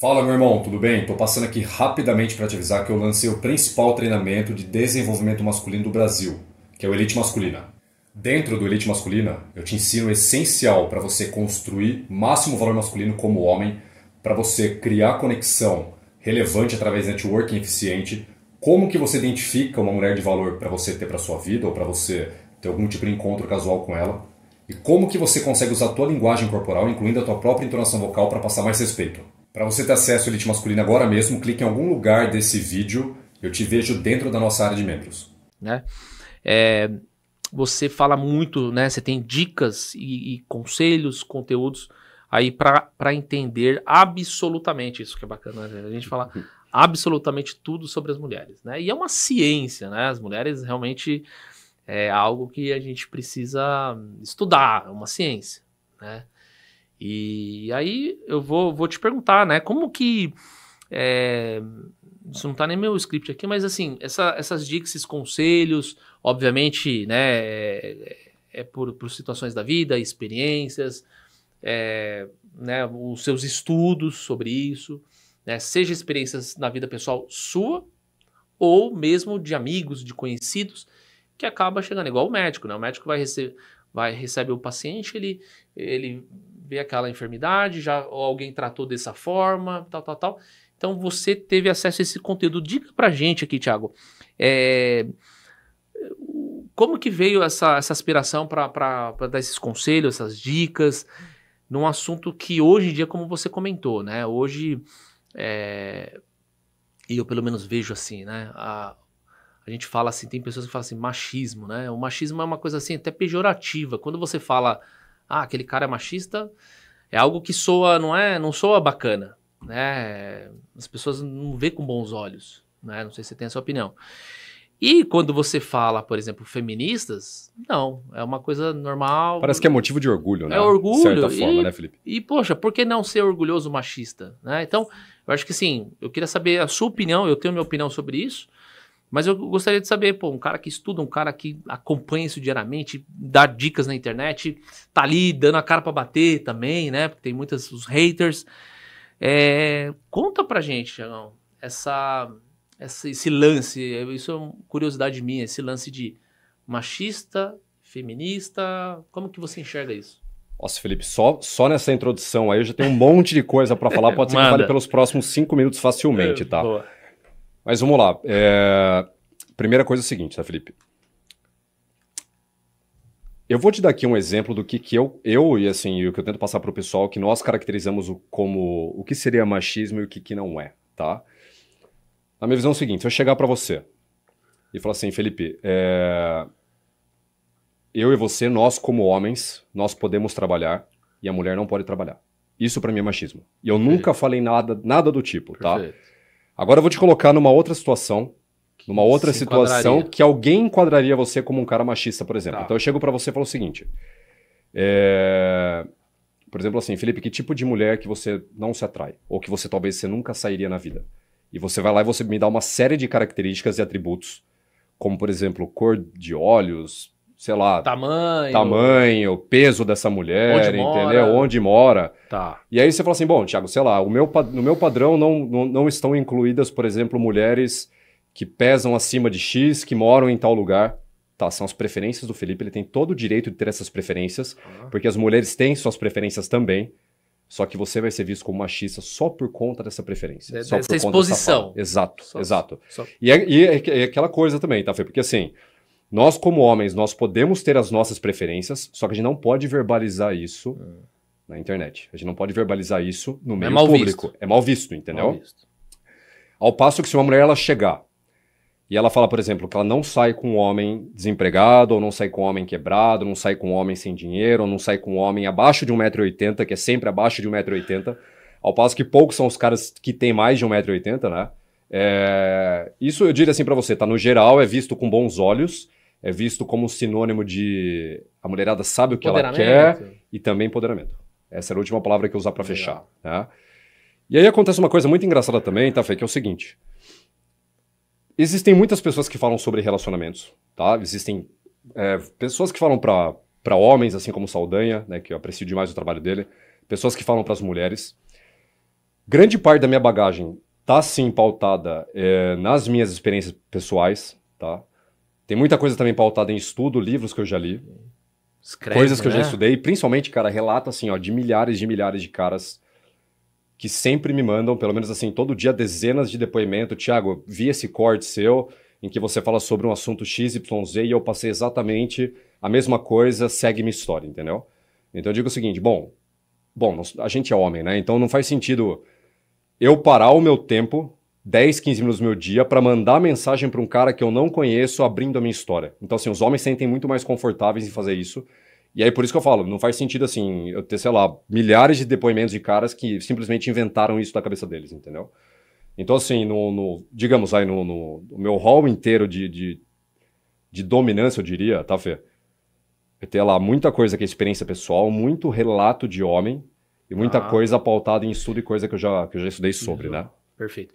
Fala, meu irmão, tudo bem? Estou passando aqui rapidamente para te avisar que eu lancei o principal treinamento de desenvolvimento masculino do Brasil, que é o Elite Masculina. Dentro do Elite Masculina, eu te ensino o essencial para você construir máximo valor masculino como homem, para você criar conexão relevante através de networking eficiente, como que você identifica uma mulher de valor para você ter para sua vida ou para você ter algum tipo de encontro casual com ela, e como que você consegue usar a tua linguagem corporal, incluindo a tua própria entonação vocal, para passar mais respeito. Para você ter acesso à Elite Masculina agora mesmo, clique em algum lugar desse vídeo. Eu te vejo dentro da nossa área de membros. Né? É, você fala muito, né? Você tem dicas e, e conselhos, conteúdos aí para entender absolutamente isso que é bacana. Né? A gente fala absolutamente tudo sobre as mulheres, né? E é uma ciência, né? As mulheres realmente é algo que a gente precisa estudar, é uma ciência, né? E aí eu vou, vou te perguntar, né? Como que. É, isso não tá nem meu script aqui, mas assim, essa, essas dicas, esses conselhos, obviamente, né? É, é por, por situações da vida, experiências, é, né, os seus estudos sobre isso, né, seja experiências na vida pessoal sua ou mesmo de amigos, de conhecidos, que acaba chegando igual o médico, né? O médico vai receber, vai recebe o paciente, ele, ele vê aquela enfermidade, já alguém tratou dessa forma, tal, tal, tal. Então você teve acesso a esse conteúdo. Diga pra gente aqui, Thiago, é, como que veio essa, essa aspiração para dar esses conselhos, essas dicas, num assunto que hoje em dia, como você comentou, né? Hoje, é, e eu pelo menos vejo assim, né? A, a gente fala assim, tem pessoas que falam assim, machismo, né? O machismo é uma coisa assim, até pejorativa. Quando você fala ah, aquele cara é machista, é algo que soa, não é, não soa bacana, né? As pessoas não vê com bons olhos, né? Não sei se você tem sua opinião. E quando você fala, por exemplo, feministas, não, é uma coisa normal. Parece que é motivo de orgulho, né? É orgulho. De certa forma, e, né, Felipe? E, poxa, por que não ser orgulhoso machista, né? Então, eu acho que sim, eu queria saber a sua opinião, eu tenho minha opinião sobre isso, mas eu gostaria de saber, pô, um cara que estuda, um cara que acompanha isso diariamente, dá dicas na internet, tá ali dando a cara para bater também, né? Porque tem muitos os haters. É, conta pra gente, Tiagão, essa, essa, esse lance, isso é uma curiosidade minha, esse lance de machista, feminista, como que você enxerga isso? Nossa, Felipe, só, só nessa introdução aí eu já tenho um monte de coisa para falar, pode ser que pelos próximos cinco minutos facilmente, é, tá? Boa. Mas vamos lá. É... Primeira coisa é o seguinte, tá, Felipe? Eu vou te dar aqui um exemplo do que, que eu, eu e assim, o que eu tento passar para o pessoal, que nós caracterizamos o, como o que seria machismo e o que, que não é, tá? Na minha visão é o seguinte, se eu chegar para você e falar assim, Felipe, é... eu e você, nós como homens, nós podemos trabalhar e a mulher não pode trabalhar. Isso para mim é machismo. E eu Perfeito. nunca falei nada, nada do tipo, tá? Perfeito. tá? Agora eu vou te colocar numa outra situação, numa outra situação que alguém enquadraria você como um cara machista, por exemplo. Tá. Então eu chego para você e falo o seguinte: é... por exemplo, assim, Felipe, que tipo de mulher que você não se atrai ou que você talvez você nunca sairia na vida? E você vai lá e você me dá uma série de características e atributos, como por exemplo cor de olhos, sei lá, tamanho, tamanho peso dessa mulher, onde entendeu? Mora. Onde mora. Tá. E aí você fala assim, bom, Tiago, sei lá, o meu, no meu padrão não, não, não estão incluídas, por exemplo, mulheres que pesam acima de X, que moram em tal lugar. Tá, são as preferências do Felipe, ele tem todo o direito de ter essas preferências, uhum. porque as mulheres têm suas preferências também. Só que você vai ser visto como machista só por conta dessa preferência. De, só dessa exposição. Dessa exato, só, exato. Só. É, e, é, e, é, aquela coisa também, tá, Fê? Porque assim, nós, como homens, nós podemos ter as nossas preferências, só que a gente não pode verbalizar isso é. na internet. A gente não pode verbalizar isso no é meio é mal público. Visto. É mal visto, entendeu? Mal visto. Ao passo que se uma mulher ela chegar e ela fala, por exemplo, que ela não sai com um homem desempregado, ou não sai com um homem quebrado, não sai com um homem sem dinheiro, ou não sai com um homem abaixo de 1,80m, que é sempre abaixo de 1,80m, ao passo que poucos são os caras que têm mais de 1,80m, né? É... Isso eu diria assim para você, tá? No geral é visto com bons olhos, é visto como sinônimo de a mulherada sabe o que ela quer e também empoderamento. Essa era a última palavra que eu usar para fechar. Né? E aí acontece uma coisa muito engraçada também, tá, Fê, que é o seguinte. Existem muitas pessoas que falam sobre relacionamentos, tá? Existem é, pessoas que falam para homens, assim como Saldanha, né, que eu aprecio demais o trabalho dele, pessoas que falam para as mulheres. Grande parte da minha bagagem tá sim pautada é, nas minhas experiências pessoais, tá? Tem muita coisa também pautada em estudo, livros que eu já li. Escreve, coisas que né? eu já né? estudei, principalmente, cara, relata assim, ó, de milhares de milhares de caras que sempre me mandam, pelo menos assim, todo dia dezenas de depoimento, Tiago, vi esse corte seu em que você fala sobre um assunto XYZ e eu passei exatamente a mesma coisa, segue minha história, entendeu? Então eu digo o seguinte, bom, bom, a gente é homem, né? Então não faz sentido eu parar o meu tempo 10, 15 minutos do meu dia para mandar mensagem para um cara que eu não conheço abrindo a minha história. Então, assim, os homens sentem muito mais confortáveis em fazer isso. E aí, por isso que eu falo, não faz sentido, assim, eu ter, sei lá, milhares de depoimentos de caras que simplesmente inventaram isso da cabeça deles, entendeu? Então, assim, no, no digamos aí, no, no, no, meu hall inteiro de, de, de dominância, eu diria, tá, Fê? Eu tenho lá muita coisa que é experiência pessoal, muito relato de homem e muita ah. coisa pautada em estudo e coisa que eu já, que eu já estudei sobre, uhum. né? Perfeito.